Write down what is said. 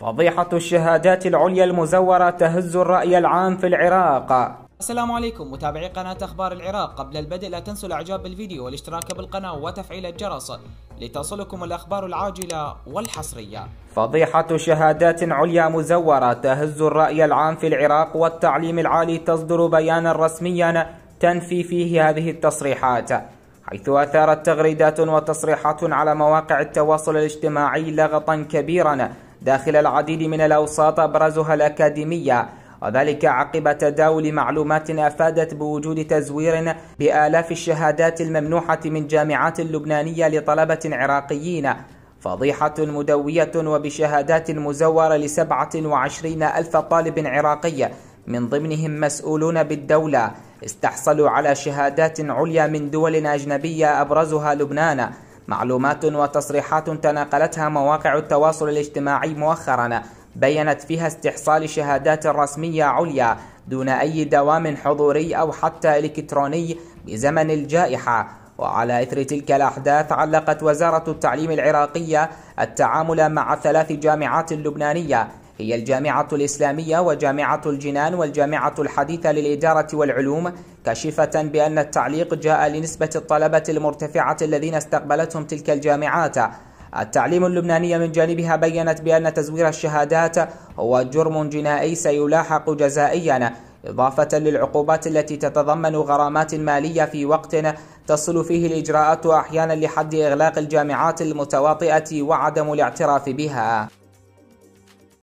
فضيحة الشهادات العليا المزورة تهز الرأي العام في العراق السلام عليكم متابعي قناة أخبار العراق قبل البدء لا تنسوا الإعجاب بالفيديو والاشتراك بالقناة وتفعيل الجرس لتصلكم الأخبار العاجلة والحصرية فضيحة شهادات عليا مزورة تهز الرأي العام في العراق والتعليم العالي تصدر بيانا رسميا تنفي فيه هذه التصريحات حيث أثارت تغريدات وتصريحات على مواقع التواصل الاجتماعي لغطا كبيرا داخل العديد من الأوساط أبرزها الأكاديمية وذلك عقب تداول معلومات أفادت بوجود تزوير بآلاف الشهادات الممنوحة من جامعات لبنانية لطلبة عراقيين فضيحة مدوية وبشهادات مزورة لسبعة وعشرين ألف طالب عراقي من ضمنهم مسؤولون بالدولة استحصلوا على شهادات عليا من دول أجنبية أبرزها لبنان معلومات وتصريحات تناقلتها مواقع التواصل الاجتماعي مؤخرا بينت فيها استحصال شهادات رسمية عليا دون أي دوام حضوري أو حتى إلكتروني بزمن الجائحة وعلى إثر تلك الأحداث علقت وزارة التعليم العراقية التعامل مع ثلاث جامعات لبنانية هي الجامعة الإسلامية وجامعة الجنان والجامعة الحديثة للإدارة والعلوم كاشفة بأن التعليق جاء لنسبة الطلبة المرتفعة الذين استقبلتهم تلك الجامعات التعليم اللبناني من جانبها بيّنت بأن تزوير الشهادات هو جرم جنائي سيلاحق جزائيا إضافة للعقوبات التي تتضمن غرامات مالية في وقت تصل فيه الإجراءات أحيانا لحد إغلاق الجامعات المتواطئة وعدم الاعتراف بها